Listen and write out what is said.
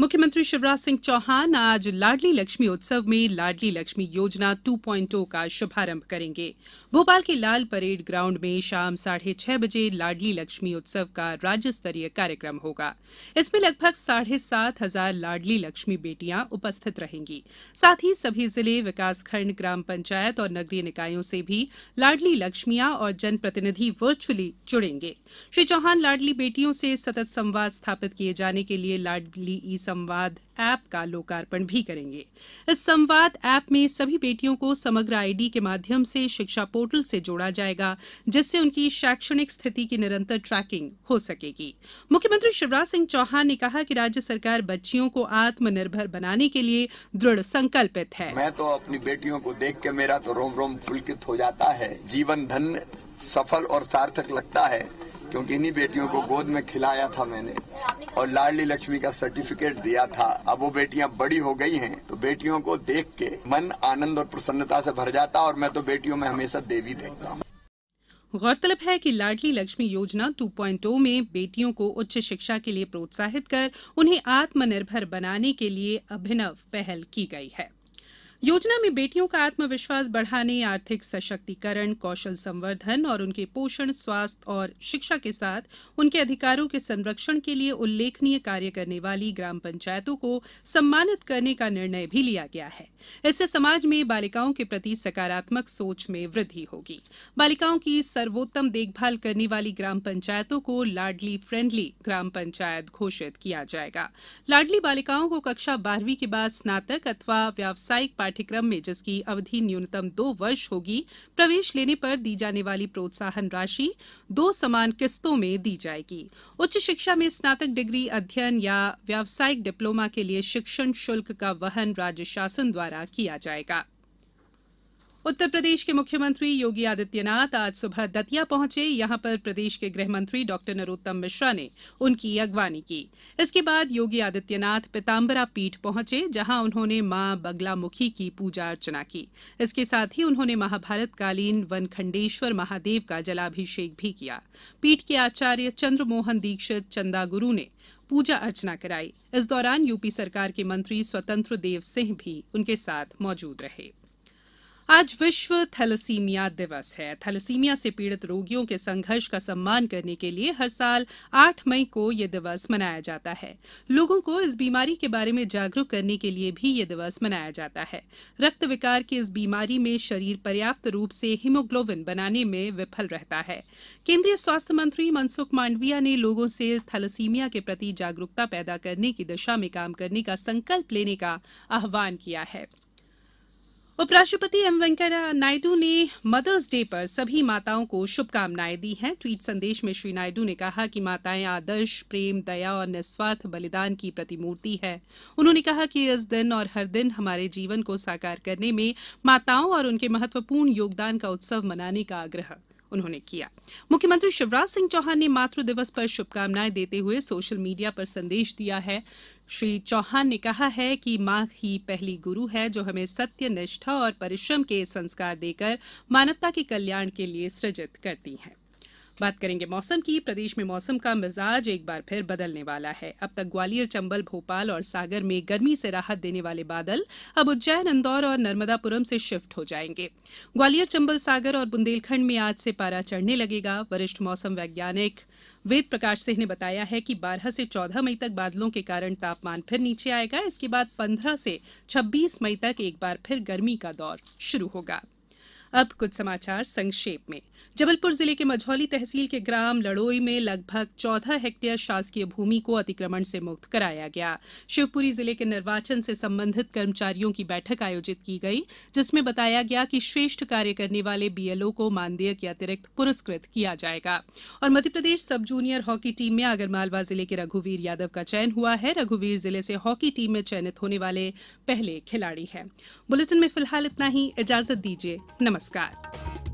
मुख्यमंत्री शिवराज सिंह चौहान आज लाडली लक्ष्मी उत्सव में लाडली लक्ष्मी योजना टू प्वाइंट का शुभारंभ करेंगे भोपाल के लाल परेड ग्राउंड में शाम साढ़े छह बजे लाडली लक्ष्मी उत्सव का राज्य स्तरीय कार्यक्रम होगा इसमें लगभग साढ़े सात हजार लाडली लक्ष्मी बेटियां उपस्थित रहेंगी साथ ही सभी जिले विकासखंड ग्राम पंचायत और नगरीय निकायों से भी लाडली लक्ष्मियां और जनप्रतिनिधि वर्चुअली जुड़ेंगे श्री चौहान लाडली बेटियों से सतत संवाद स्थापित किए जाने के लिए लाडली ईसा संवाद ऐप का लोकार्पण भी करेंगे इस संवाद एप में सभी बेटियों को समग्र आईडी के माध्यम से शिक्षा पोर्टल से जोड़ा जाएगा जिससे उनकी शैक्षणिक स्थिति की निरंतर ट्रैकिंग हो सकेगी मुख्यमंत्री शिवराज सिंह चौहान ने कहा कि राज्य सरकार बच्चियों को आत्मनिर्भर बनाने के लिए दृढ़ संकल्पित है मैं तो अपनी बेटियों को देख के मेरा तो रोम रोम पुलकित हो जाता है जीवन धन सफल और सार्थक लगता है क्योंकि इन्हीं बेटियों को गोद में खिलाया था मैंने और लाडली लक्ष्मी का सर्टिफिकेट दिया था अब वो बेटियां बड़ी हो गई हैं तो बेटियों को देख के मन आनंद और प्रसन्नता से भर जाता और मैं तो बेटियों में हमेशा देवी देखता हूँ गौरतलब है कि लाडली लक्ष्मी योजना 2.0 में बेटियों को उच्च शिक्षा के लिए प्रोत्साहित कर उन्हें आत्मनिर्भर बनाने के लिए अभिनव पहल की गई है योजना में बेटियों का आत्मविश्वास बढ़ाने आर्थिक सशक्तिकरण कौशल संवर्धन और उनके पोषण स्वास्थ्य और शिक्षा के साथ उनके अधिकारों के संरक्षण के लिए उल्लेखनीय कार्य करने वाली ग्राम पंचायतों को सम्मानित करने का निर्णय भी लिया गया है इससे समाज में बालिकाओं के प्रति सकारात्मक सोच में वृद्धि होगी बालिकाओं की सर्वोत्तम देखभाल करने वाली ग्राम पंचायतों को लाडली फ्रेंडली ग्राम पंचायत घोषित किया जाएगा लाडली बालिकाओं को कक्षा बारहवीं के बाद स्नातक अथवा व्यावसायिक पाठ्यक्रम में जिसकी अवधि न्यूनतम दो वर्ष होगी प्रवेश लेने पर दी जाने वाली प्रोत्साहन राशि दो समान किस्तों में दी जाएगी उच्च शिक्षा में स्नातक डिग्री अध्ययन या व्यावसायिक डिप्लोमा के लिए शिक्षण शुल्क का वहन राज्य शासन द्वारा किया जाएगा उत्तर प्रदेश के मुख्यमंत्री योगी आदित्यनाथ आज सुबह दतिया पहुंचे यहां पर प्रदेश के गृहमंत्री डॉ नरोत्तम मिश्रा ने उनकी अगवानी की इसके बाद योगी आदित्यनाथ पिताम्बरा पीठ पहुंचे जहां उन्होंने मां बगलामुखी की पूजा अर्चना की इसके साथ ही उन्होंने महाभारत कालीन वनखंडेश्वर महादेव का जलाभिषेक भी किया पीठ के आचार्य चंद्रमोहन दीक्षित गुरु ने पूजा अर्चना कराई इस दौरान यूपी सरकार के मंत्री स्वतंत्र देव सिंह भी उनके साथ मौजूद रहे आज विश्व थैलेसीमिया दिवस है थैलेसीमिया से पीड़ित रोगियों के संघर्ष का सम्मान करने के लिए हर साल 8 मई को यह दिवस मनाया जाता है लोगों को इस बीमारी के बारे में जागरूक करने के लिए भी यह दिवस मनाया जाता है रक्त विकार की इस बीमारी में शरीर पर्याप्त रूप से हीमोग्लोबिन बनाने में विफल रहता है केंद्रीय स्वास्थ्य मंत्री मनसुख मांडविया ने लोगों से थैलेसीमिया के प्रति जागरूकता पैदा करने की दिशा में काम करने का संकल्प लेने का आह्वान किया है उपराष्ट्रपति एम वेंकैया नायडू ने मदर्स डे पर सभी माताओं को शुभकामनाएं दी हैं ट्वीट संदेश में श्री नायडू ने कहा कि माताएं आदर्श प्रेम दया और निस्वार्थ बलिदान की प्रतिमूर्ति है उन्होंने कहा कि इस दिन और हर दिन हमारे जीवन को साकार करने में माताओं और उनके महत्वपूर्ण योगदान का उत्सव मनाने का आग्रह उन्होंने किया मुख्यमंत्री शिवराज सिंह चौहान ने मातृ दिवस पर शुभकामनाएं देते हुए सोशल मीडिया पर संदेश दिया है श्री चौहान ने कहा है कि मां ही पहली गुरु है जो हमें सत्य निष्ठा और परिश्रम के संस्कार देकर मानवता के कल्याण के लिए सृजित करती हैं बात करेंगे मौसम की प्रदेश में मौसम का मिजाज एक बार फिर बदलने वाला है अब तक ग्वालियर चंबल भोपाल और सागर में गर्मी से राहत देने वाले बादल अब उज्जैन इंदौर और नर्मदापुरम से शिफ्ट हो जाएंगे ग्वालियर चंबल सागर और बुंदेलखंड में आज से पारा चढ़ने लगेगा वरिष्ठ मौसम वैज्ञानिक वेद प्रकाश सिंह ने बताया है कि 12 से 14 मई तक बादलों के कारण तापमान फिर नीचे आएगा इसके बाद 15 से 26 मई तक एक बार फिर गर्मी का दौर शुरू होगा अब कुछ समाचार संक्षेप में जबलपुर जिले के मझौली तहसील के ग्राम लड़ोई में लगभग चौदह हेक्टेयर शासकीय भूमि को अतिक्रमण से मुक्त कराया गया शिवपुरी जिले के निर्वाचन से संबंधित कर्मचारियों की बैठक आयोजित की गई जिसमें बताया गया कि श्रेष्ठ कार्य करने वाले बीएलओ को मानदेय के अतिरिक्त पुरस्कृत किया जाएगा और मध्यप्रदेश सब जूनियर हॉकी टीम में आगरमालवा जिले के रघुवीर यादव का चयन हुआ है रघुवीर जिले से हॉकी टीम में चयनित होने वाले पहले खिलाड़ी हैं बुलेटिन में फिलहाल इतना ही इजाजत दीजिए नमस्कार